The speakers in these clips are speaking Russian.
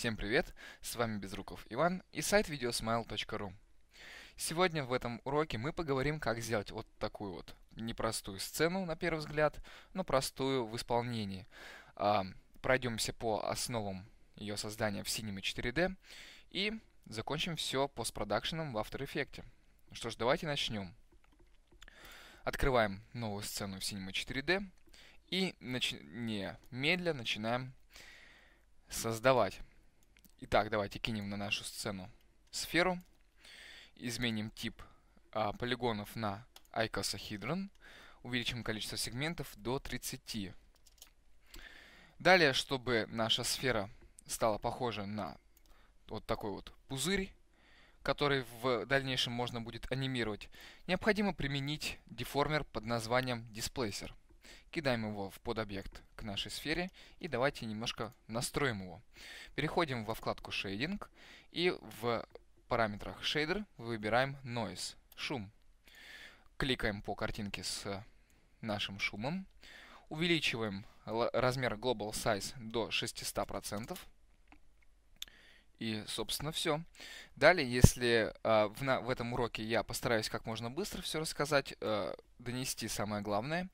Всем привет, с вами Безруков Иван и сайт videosmile.ru. Сегодня в этом уроке мы поговорим, как сделать вот такую вот непростую сцену, на первый взгляд, но простую в исполнении. А, пройдемся по основам ее создания в Cinema 4D и закончим все постпродакшеном в After Effects. Что ж, давайте начнем. Открываем новую сцену в Cinema 4D и начи не медля начинаем создавать. Итак, давайте кинем на нашу сцену сферу. Изменим тип а, полигонов на icosahedron. Увеличим количество сегментов до 30. Далее, чтобы наша сфера стала похожа на вот такой вот пузырь, который в дальнейшем можно будет анимировать, необходимо применить деформер под названием Displacer. Кидаем его в подобъект к нашей сфере и давайте немножко настроим его. Переходим во вкладку Shading и в параметрах Shader выбираем Noise, шум. Кликаем по картинке с нашим шумом. Увеличиваем размер Global Size до 600%. И, собственно, все. Далее, если э, в, на, в этом уроке я постараюсь как можно быстро все рассказать, э, донести самое главное,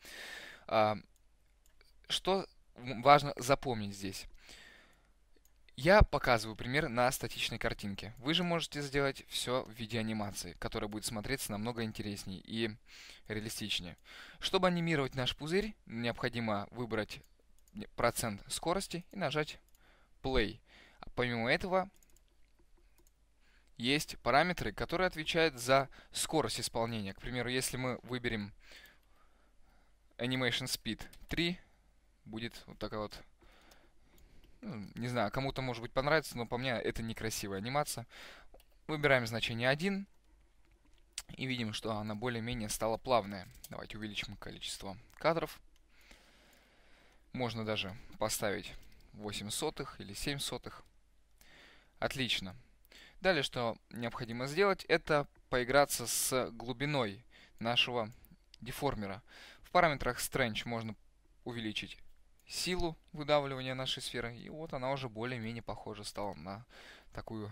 что важно запомнить здесь? Я показываю пример на статичной картинке. Вы же можете сделать все в виде анимации, которая будет смотреться намного интереснее и реалистичнее. Чтобы анимировать наш пузырь, необходимо выбрать процент скорости и нажать Play. А помимо этого, есть параметры, которые отвечают за скорость исполнения. К примеру, если мы выберем Animation Speed 3 будет вот такая вот... Ну, не знаю, кому-то может быть понравится, но по мне это некрасивая анимация. Выбираем значение 1 и видим, что она более-менее стала плавная. Давайте увеличим количество кадров. Можно даже поставить 8 сотых или 7 сотых. Отлично. Далее, что необходимо сделать, это поиграться с глубиной нашего деформера. В параметрах Strange можно увеличить силу выдавливания нашей сферы. И вот она уже более-менее похожа стала на, такую,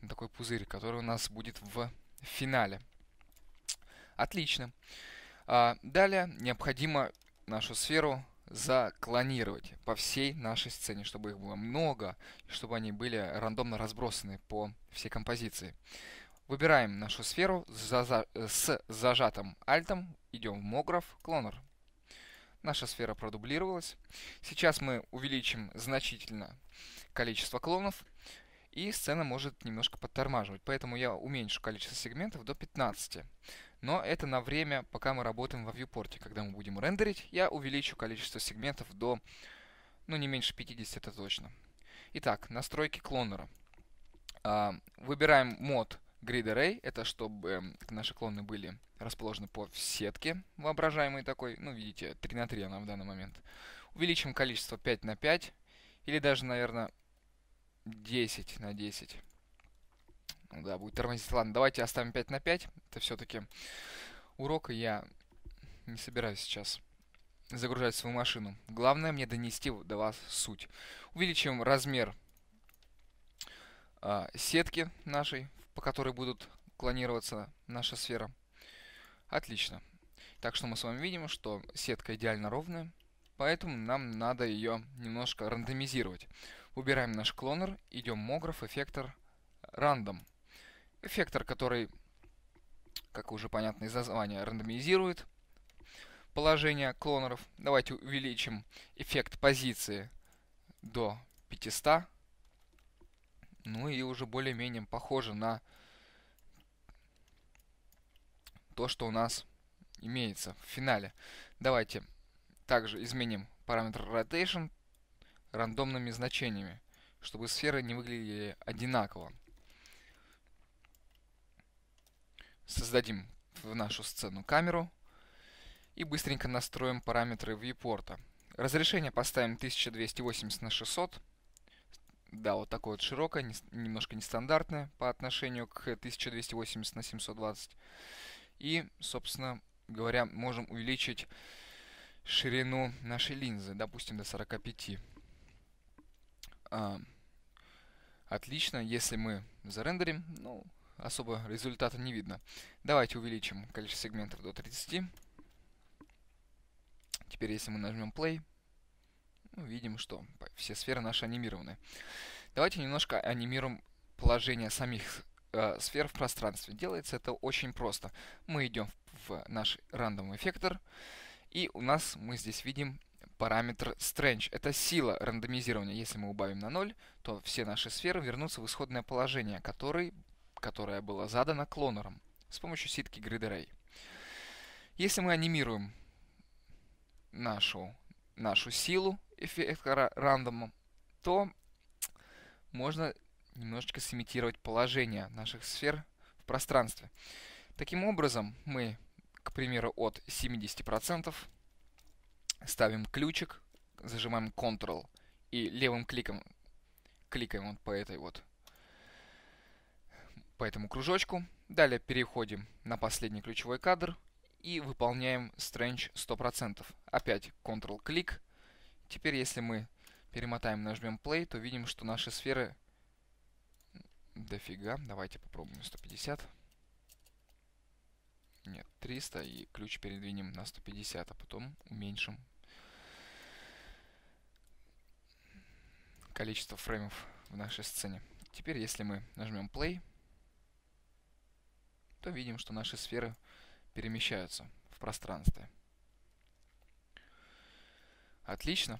на такой пузырь, который у нас будет в финале. Отлично. А, далее необходимо нашу сферу заклонировать по всей нашей сцене, чтобы их было много, чтобы они были рандомно разбросаны по всей композиции. Выбираем нашу сферу с зажатым альтом, идем в Мограф, клонер. Наша сфера продублировалась. Сейчас мы увеличим значительно количество клонов, и сцена может немножко подтормаживать. Поэтому я уменьшу количество сегментов до 15. Но это на время, пока мы работаем во viewport. Когда мы будем рендерить, я увеличу количество сегментов до, ну, не меньше 50, это точно. Итак, настройки клонера. А, выбираем мод Grid Array — это чтобы эм, наши клоны были расположены по сетке воображаемой такой. Ну, видите, 3 на 3 она в данный момент. Увеличим количество 5 на 5 или даже, наверное, 10 на 10. Ну да, будет тормозить. Ладно, давайте оставим 5 на 5. Это все-таки урок, и я не собираюсь сейчас загружать свою машину. Главное мне донести до вас суть. Увеличим размер э, сетки нашей по которой будут клонироваться наша сфера. Отлично. Так что мы с вами видим, что сетка идеально ровная, поэтому нам надо ее немножко рандомизировать. Убираем наш клонер, идем Мограф, эффектор, рандом. Эффектор, который, как уже понятно из названия, рандомизирует положение клонеров. Давайте увеличим эффект позиции до 500. Ну и уже более-менее похоже на то, что у нас имеется в финале. Давайте также изменим параметр rotation рандомными значениями, чтобы сферы не выглядели одинаково. Создадим в нашу сцену камеру и быстренько настроим параметры viewport. Разрешение поставим 1280 на 600 да, вот такое вот широкое, не, немножко нестандартное по отношению к 1280 на 720. И, собственно говоря, можем увеличить ширину нашей линзы, допустим, до 45. А, отлично, если мы зарендерим, ну, особо результата не видно. Давайте увеличим количество сегментов до 30. Теперь, если мы нажмем play, ну, видим, что все сферы наши анимированы. Давайте немножко анимируем положение самих э, сфер в пространстве. Делается это очень просто. Мы идем в, в наш рандом эффектор, и у нас мы здесь видим параметр strange. Это сила рандомизирования. Если мы убавим на 0, то все наши сферы вернутся в исходное положение, который, которое было задано клонером с помощью ситки Grid Array. Если мы анимируем нашу, нашу силу, эффекта рандома, то можно немножечко сымитировать положение наших сфер в пространстве. Таким образом, мы, к примеру, от 70% ставим ключик, зажимаем Ctrl и левым кликом кликаем вот по этой вот по этому кружочку. Далее переходим на последний ключевой кадр и выполняем Strange 100%. Опять Ctrl-клик, Теперь, если мы перемотаем и нажмем play, то видим, что наши сферы дофига. Давайте попробуем 150. Нет, 300. И ключ передвинем на 150, а потом уменьшим количество фреймов в нашей сцене. Теперь, если мы нажмем play, то видим, что наши сферы перемещаются в пространстве. Отлично.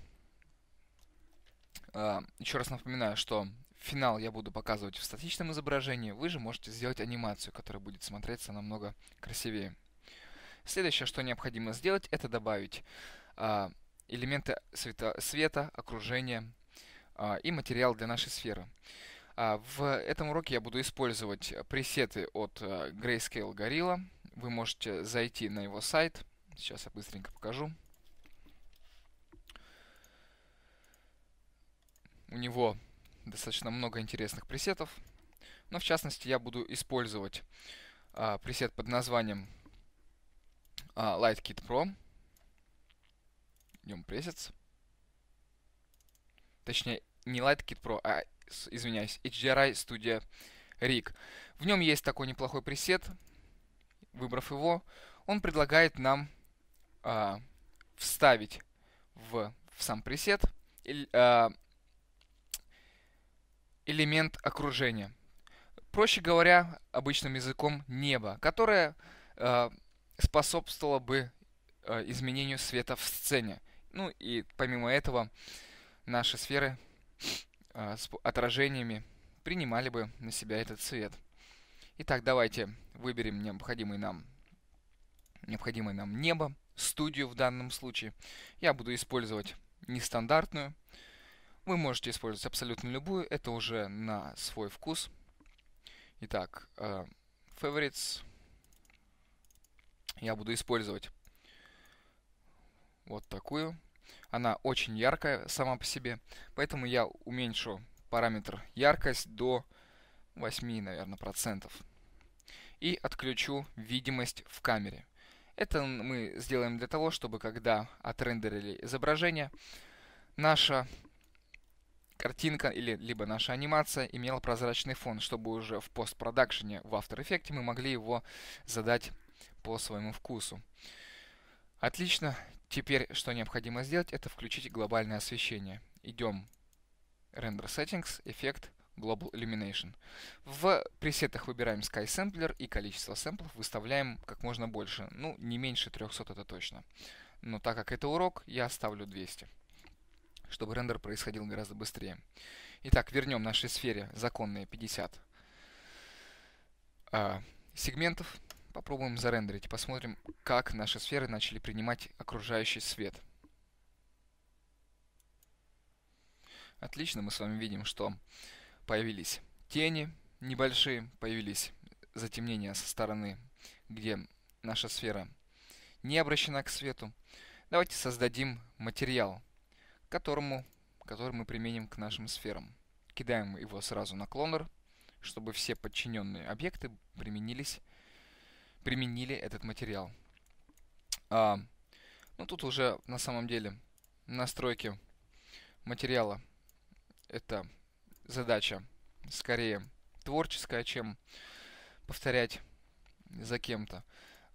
А, Еще раз напоминаю, что финал я буду показывать в статичном изображении. Вы же можете сделать анимацию, которая будет смотреться намного красивее. Следующее, что необходимо сделать, это добавить а, элементы света, света окружения а, и материал для нашей сферы. В этом уроке я буду использовать пресеты от Grayscale Gorilla. Вы можете зайти на его сайт. Сейчас я быстренько покажу. У него достаточно много интересных пресетов. Но в частности я буду использовать а, пресет под названием а, LightKit Pro. Идем пресец. Точнее, не LightKit Pro, а, извиняюсь, HDRI Studio Rig. В нем есть такой неплохой пресет. Выбрав его, он предлагает нам а, вставить в, в сам пресет э, элемент окружения. Проще говоря, обычным языком небо, которое э, способствовало бы э, изменению света в сцене. Ну и помимо этого наши сферы э, с отражениями принимали бы на себя этот свет. Итак, давайте выберем необходимый нам, необходимое нам небо, студию в данном случае. Я буду использовать нестандартную вы можете использовать абсолютно любую, это уже на свой вкус. Итак, э, favorites я буду использовать вот такую. Она очень яркая сама по себе, поэтому я уменьшу параметр яркость до 8, наверное, процентов. И отключу видимость в камере. Это мы сделаем для того, чтобы когда отрендерили изображение, наша картинка или либо наша анимация имела прозрачный фон, чтобы уже в постпродакшене в After Effects мы могли его задать по своему вкусу. Отлично. Теперь что необходимо сделать, это включить глобальное освещение. Идем Render Settings, эффект Global Illumination. В пресетах выбираем Sky Sampler и количество сэмплов выставляем как можно больше. Ну, не меньше 300 это точно. Но так как это урок, я оставлю 200 чтобы рендер происходил гораздо быстрее. Итак, вернем нашей сфере законные 50 э, а, сегментов. Попробуем зарендерить посмотрим, как наши сферы начали принимать окружающий свет. Отлично, мы с вами видим, что появились тени небольшие, появились затемнения со стороны, где наша сфера не обращена к свету. Давайте создадим материал которому, который мы применим к нашим сферам. Кидаем его сразу на клонер, чтобы все подчиненные объекты применились, применили этот материал. А, ну тут уже на самом деле настройки материала это задача скорее творческая, чем повторять за кем-то.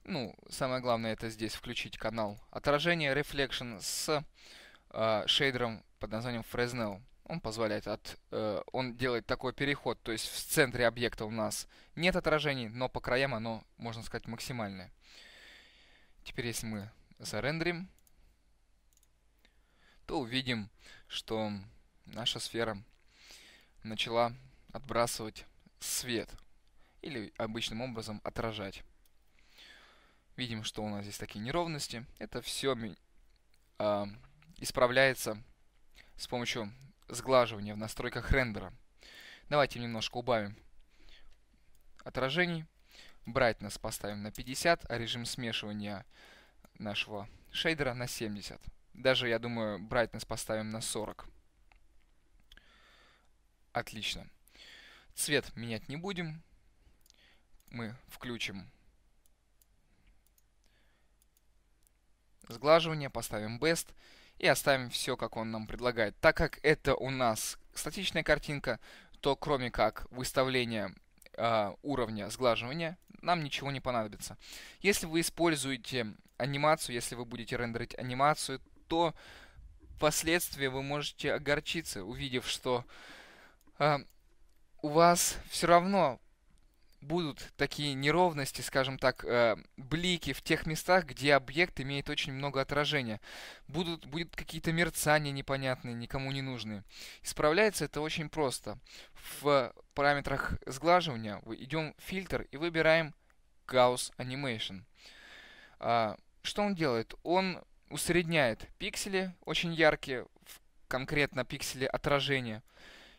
Ну, самое главное это здесь включить канал отражения Reflection с Э, шейдером под названием Fresnel. Он позволяет от... Э, он делает такой переход, то есть в центре объекта у нас нет отражений, но по краям оно, можно сказать, максимальное. Теперь если мы зарендерим, то увидим, что наша сфера начала отбрасывать свет или обычным образом отражать. Видим, что у нас здесь такие неровности. Это все а, исправляется с помощью сглаживания в настройках рендера. Давайте немножко убавим отражений. Brightness поставим на 50, а режим смешивания нашего шейдера на 70. Даже, я думаю, brightness поставим на 40. Отлично. Цвет менять не будем. Мы включим сглаживание, поставим best и оставим все, как он нам предлагает. Так как это у нас статичная картинка, то кроме как выставления э, а, уровня сглаживания, нам ничего не понадобится. Если вы используете анимацию, если вы будете рендерить анимацию, то впоследствии вы можете огорчиться, увидев, что э, у вас все равно будут такие неровности, скажем так, э, блики в тех местах, где объект имеет очень много отражения. Будут, будут какие-то мерцания непонятные, никому не нужные. Исправляется это очень просто. В параметрах сглаживания идем в фильтр и выбираем Gauss Animation. А, что он делает? Он усредняет пиксели очень яркие, конкретно пиксели отражения,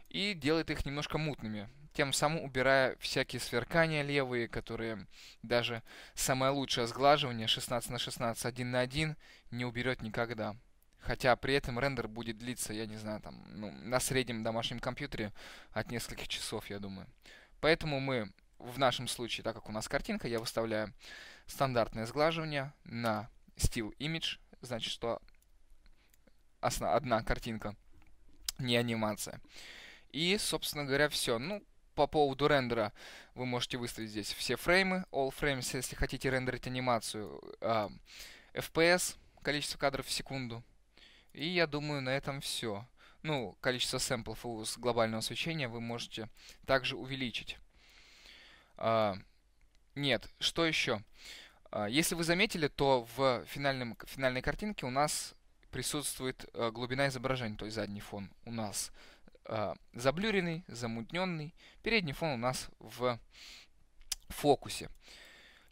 и делает их немножко мутными тем самым убирая всякие сверкания левые, которые даже самое лучшее сглаживание 16 на 16, 1 на 1 не уберет никогда. Хотя при этом рендер будет длиться, я не знаю, там, ну, на среднем домашнем компьютере от нескольких часов, я думаю. Поэтому мы в нашем случае, так как у нас картинка, я выставляю стандартное сглаживание на Steel Image, значит, что одна картинка, не анимация. И, собственно говоря, все. Ну, по поводу рендера, вы можете выставить здесь все фреймы, all frames, если хотите рендерить анимацию, э, а, FPS, количество кадров в секунду. И я думаю, на этом все. Ну, количество сэмплов с глобального освещения вы можете также увеличить. Э, нет, что еще? Э, а, если вы заметили, то в финальном, финальной картинке у нас присутствует э, глубина изображения, то есть задний фон у нас а, заблюренный, замутненный. Передний фон у нас в фокусе.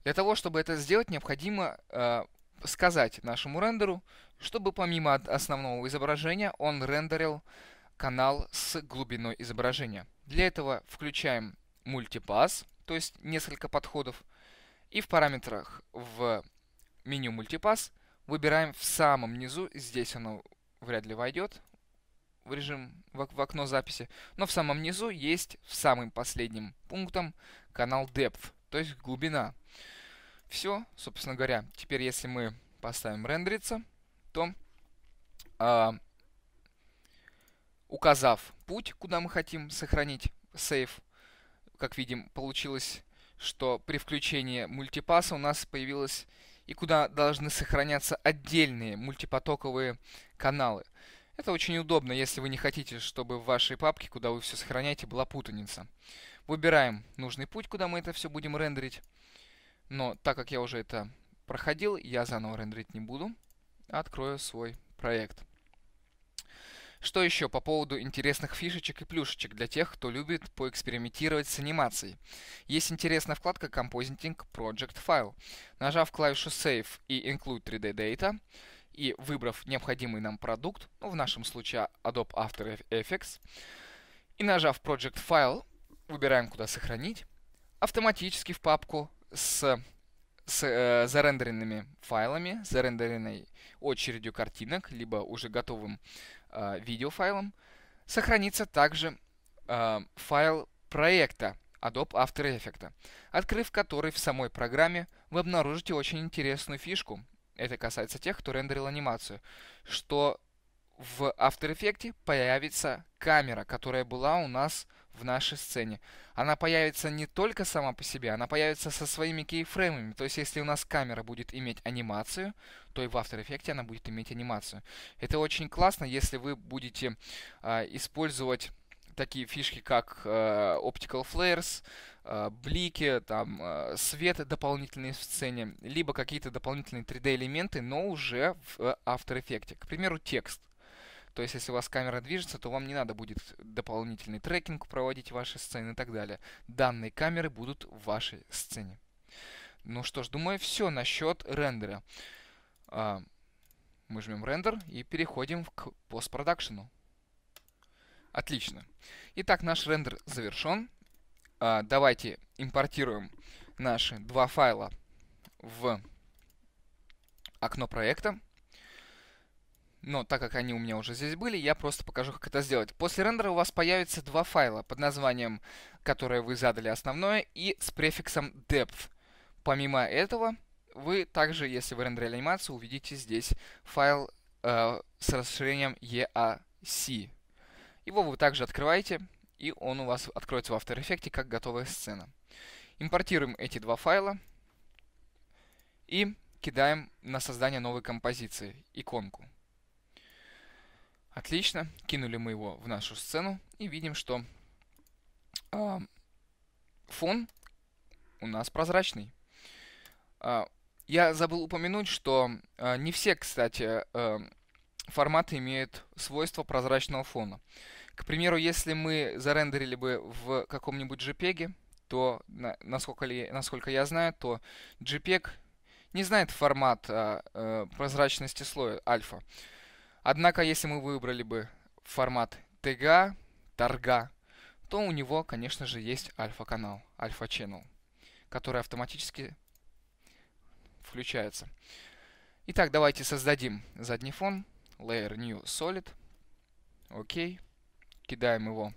Для того, чтобы это сделать, необходимо а, сказать нашему рендеру, чтобы помимо основного изображения он рендерил канал с глубиной изображения. Для этого включаем мультипас, то есть несколько подходов, и в параметрах в меню мультипас выбираем в самом низу, здесь оно вряд ли войдет, в режим в, в окно записи, но в самом низу есть в самым последним пунктом канал depth, то есть глубина. Все, собственно говоря, теперь если мы поставим рендериться, то э, указав путь, куда мы хотим сохранить сейф, как видим, получилось, что при включении мультипаса у нас появилось и куда должны сохраняться отдельные мультипотоковые каналы. Это очень удобно, если вы не хотите, чтобы в вашей папке, куда вы все сохраняете, была путаница. Выбираем нужный путь, куда мы это все будем рендерить. Но так как я уже это проходил, я заново рендерить не буду. Открою свой проект. Что еще по поводу интересных фишечек и плюшечек для тех, кто любит поэкспериментировать с анимацией? Есть интересная вкладка Compositing Project File. Нажав клавишу Save и Include 3D Data, и выбрав необходимый нам продукт, ну, в нашем случае Adobe After Effects, и нажав Project File, выбираем, куда сохранить, автоматически в папку с, с э, зарендеренными файлами, зарендеренной очередью картинок, либо уже готовым э, видеофайлом, сохранится также э, файл проекта Adobe After Effects, открыв который в самой программе вы обнаружите очень интересную фишку, это касается тех, кто рендерил анимацию, что в After Effects появится камера, которая была у нас в нашей сцене. Она появится не только сама по себе, она появится со своими кейфреймами. То есть, если у нас камера будет иметь анимацию, то и в After Effects она будет иметь анимацию. Это очень классно, если вы будете э, использовать такие фишки, как э, Optical Flares, э, блики, там, э, свет дополнительный в сцене, либо какие-то дополнительные 3D-элементы, но уже в э, After Effects. К примеру, текст. То есть, если у вас камера движется, то вам не надо будет дополнительный трекинг проводить в вашей сцене и так далее. Данные камеры будут в вашей сцене. Ну что ж, думаю, все насчет рендера. А, мы жмем рендер и переходим к постпродакшену. Отлично. Итак, наш рендер завершен. А, давайте импортируем наши два файла в окно проекта. Но так как они у меня уже здесь были, я просто покажу, как это сделать. После рендера у вас появится два файла под названием, которое вы задали основное, и с префиксом depth. Помимо этого, вы также, если вы рендерили анимацию, увидите здесь файл э, с расширением EAC. Его вы также открываете, и он у вас откроется в After Effects как готовая сцена. Импортируем эти два файла и кидаем на создание новой композиции, иконку. Отлично, кинули мы его в нашу сцену и видим, что э, фон у нас прозрачный. Э, я забыл упомянуть, что э, не все, кстати, э, форматы имеют свойство прозрачного фона. К примеру, если мы зарендерили бы в каком-нибудь JPEG, то, насколько, ли, насколько я знаю, то JPEG не знает формат а, э, прозрачности слоя альфа. Однако, если мы выбрали бы формат TGA, торга, то у него, конечно же, есть альфа-канал, альфа-ченнел, который автоматически включается. Итак, давайте создадим задний фон layer new solid. Окей. Кидаем его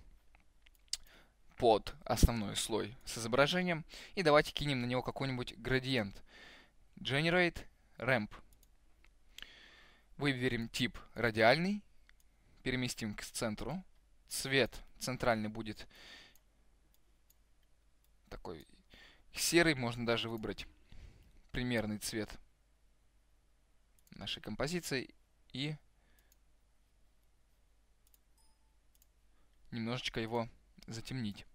под основной слой с изображением. И давайте кинем на него какой-нибудь градиент. Generate Ramp. Выберем тип радиальный. Переместим к центру. Цвет центральный будет такой серый. Можно даже выбрать примерный цвет нашей композиции. И немножечко его затемнить.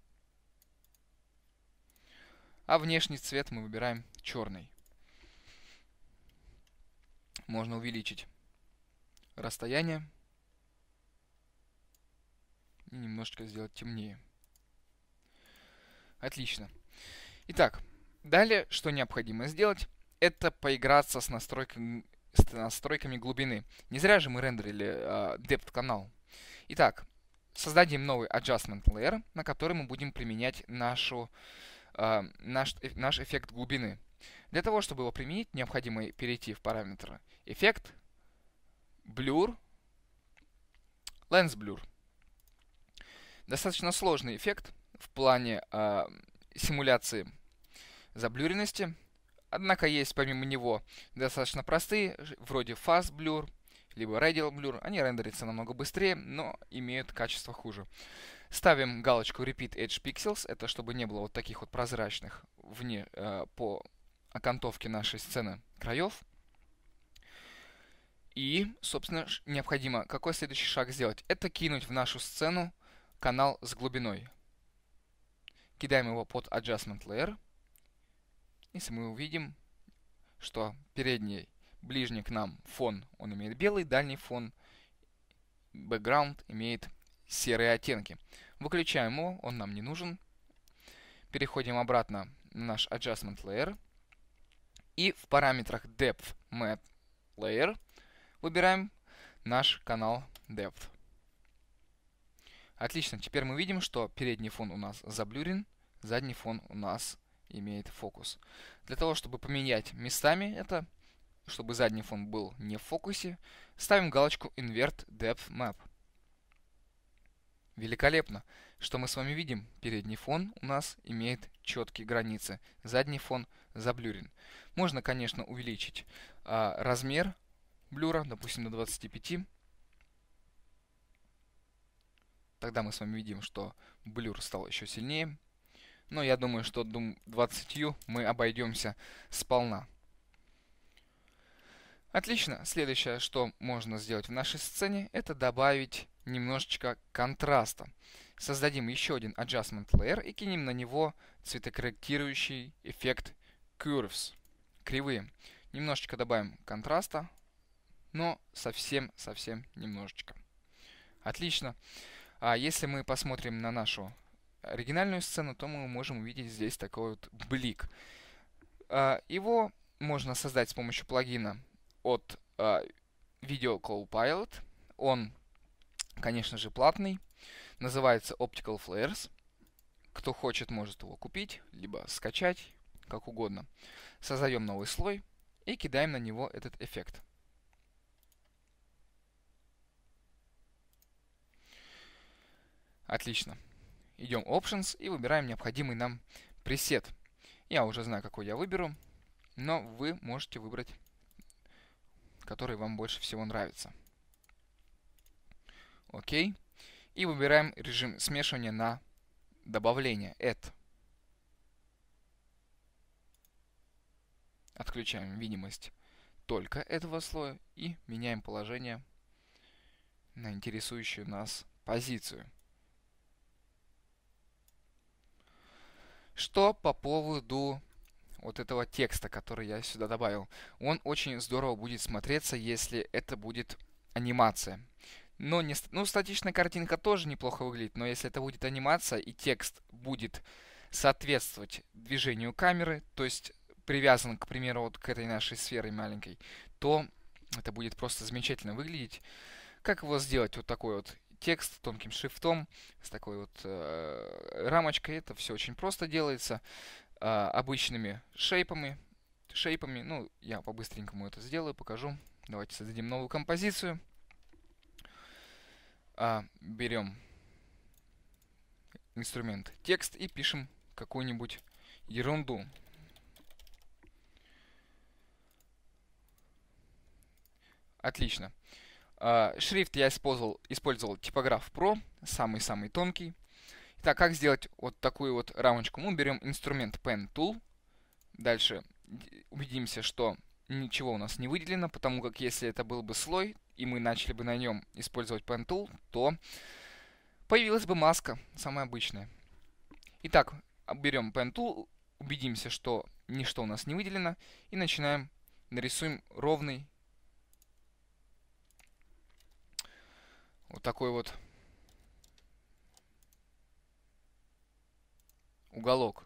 А внешний цвет мы выбираем черный. Можно увеличить расстояние и немножечко сделать темнее. Отлично. Итак, далее что необходимо сделать, это поиграться с настройками, с настройками глубины. Не зря же мы рендерили э, а, depth канал. Итак, создадим новый adjustment layer, на который мы будем применять нашу, э, наш, э, наш эффект глубины. Для того, чтобы его применить, необходимо перейти в параметры эффект, blur, lens blur. Достаточно сложный эффект в плане э, симуляции заблюренности. Однако есть помимо него достаточно простые, вроде fast blur, либо Radial Blur, они рендерятся намного быстрее, но имеют качество хуже. Ставим галочку Repeat Edge Pixels, это чтобы не было вот таких вот прозрачных вне э, по окантовке нашей сцены краев. И, собственно, необходимо какой следующий шаг сделать? Это кинуть в нашу сцену канал с глубиной. Кидаем его под Adjustment Layer. Если мы увидим, что передний ближний к нам фон, он имеет белый, дальний фон, бэкграунд имеет серые оттенки. Выключаем его, он нам не нужен. Переходим обратно на наш Adjustment Layer. И в параметрах Depth map Layer выбираем наш канал Depth. Отлично, теперь мы видим, что передний фон у нас заблюрен, задний фон у нас имеет фокус. Для того, чтобы поменять местами это, чтобы задний фон был не в фокусе, ставим галочку Invert Depth Map. Великолепно! Что мы с вами видим? Передний фон у нас имеет четкие границы, задний фон заблюрен. Можно, конечно, увеличить а, размер блюра, допустим, до 25. Тогда мы с вами видим, что блюр стал еще сильнее. Но я думаю, что 20 мы обойдемся сполна. Отлично. Следующее, что можно сделать в нашей сцене, это добавить немножечко контраста. Создадим еще один Adjustment Layer и кинем на него цветокорректирующий эффект Curves. Кривые. Немножечко добавим контраста, но совсем-совсем немножечко. Отлично. А если мы посмотрим на нашу оригинальную сцену, то мы можем увидеть здесь такой вот блик. А, его можно создать с помощью плагина от э, Video Pilot. Он, конечно же, платный. Называется Optical Flares. Кто хочет, может его купить, либо скачать, как угодно. Создаем новый слой и кидаем на него этот эффект. Отлично. Идем Options и выбираем необходимый нам пресет. Я уже знаю, какой я выберу, но вы можете выбрать который вам больше всего нравится. Окей. И выбираем режим смешивания на добавление. Add. Отключаем видимость только этого слоя и меняем положение на интересующую нас позицию. Что по поводу вот этого текста, который я сюда добавил. Он очень здорово будет смотреться, если это будет анимация. Но не, ну, статичная картинка тоже неплохо выглядит, но если это будет анимация и текст будет соответствовать движению камеры, то есть привязан, к примеру, вот к этой нашей сфере маленькой, то это будет просто замечательно выглядеть. Как его сделать? Вот такой вот текст тонким шрифтом, с такой вот э, рамочкой. Это все очень просто делается. А, обычными шейпами. Шейпами, ну, я по-быстренькому это сделаю, покажу. Давайте создадим новую композицию. А, берем инструмент текст и пишем какую-нибудь ерунду. Отлично. А, шрифт я использовал, использовал типограф Pro, самый-самый тонкий. Так, как сделать вот такую вот рамочку? Мы берем инструмент Pen Tool. Дальше убедимся, что ничего у нас не выделено, потому как если это был бы слой, и мы начали бы на нем использовать Pen Tool, то появилась бы маска, самая обычная. Итак, берем Pen Tool, убедимся, что ничто у нас не выделено, и начинаем, нарисуем ровный вот такой вот уголок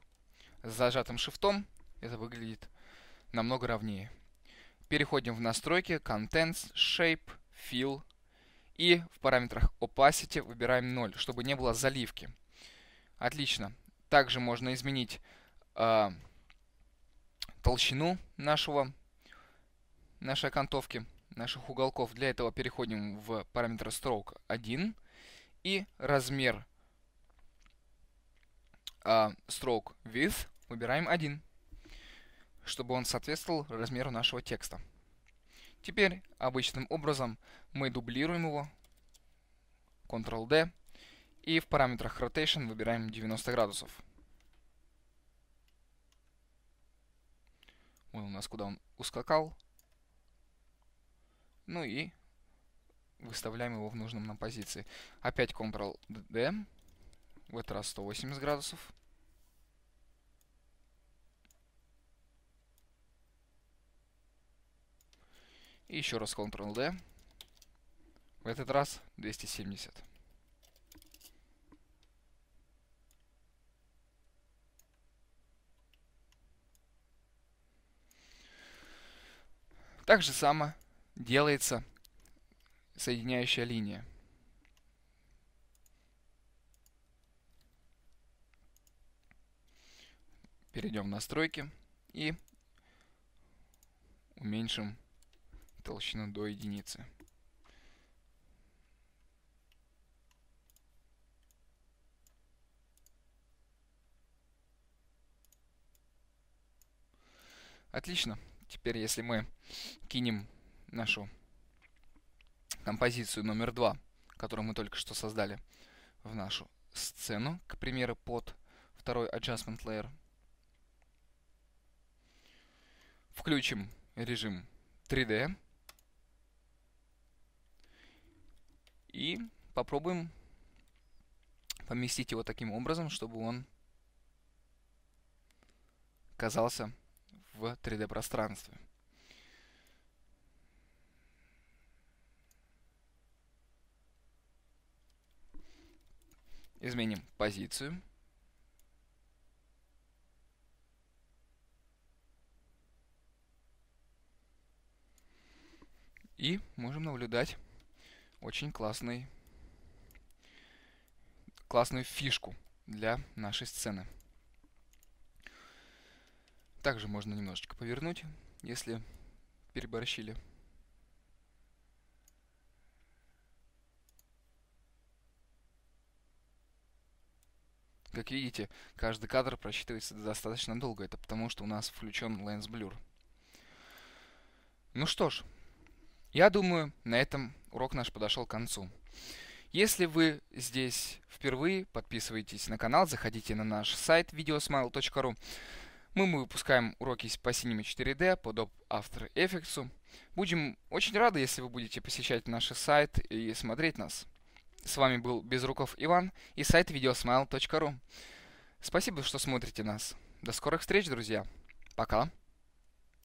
с зажатым шифтом, это выглядит намного ровнее. Переходим в настройки, Contents, Shape, Fill. И в параметрах Opacity выбираем 0, чтобы не было заливки. Отлично. Также можно изменить э, толщину нашего, нашей окантовки, наших уголков. Для этого переходим в параметр Stroke 1 и размер э, stroke width выбираем 1, чтобы он соответствовал размеру нашего текста. Теперь обычным образом мы дублируем его, Ctrl-D, и в параметрах Rotation выбираем 90 градусов. Вот у нас куда он ускакал. Ну и выставляем его в нужном нам позиции. Опять Ctrl-D. В этот раз 180 градусов. И еще раз Ctrl-D. В этот раз 270. Так же само делается соединяющая линия. перейдем в настройки и уменьшим толщину до единицы. Отлично. Теперь, если мы кинем нашу композицию номер два, которую мы только что создали, в нашу сцену, к примеру, под второй adjustment layer, Включим режим 3D. И попробуем поместить его таким образом, чтобы он казался в 3D пространстве. Изменим позицию. И можем наблюдать очень классный, классную фишку для нашей сцены. Также можно немножечко повернуть, если переборщили. Как видите, каждый кадр просчитывается достаточно долго. Это потому, что у нас включен Lens Blur. Ну что ж, я думаю, на этом урок наш подошел к концу. Если вы здесь впервые, подписывайтесь на канал, заходите на наш сайт videosmile.ru. Мы, мы выпускаем уроки по Cinema 4D, по Adobe After Effects. Будем очень рады, если вы будете посещать наш сайт и смотреть нас. С вами был Безруков Иван и сайт videosmile.ru. Спасибо, что смотрите нас. До скорых встреч, друзья. Пока.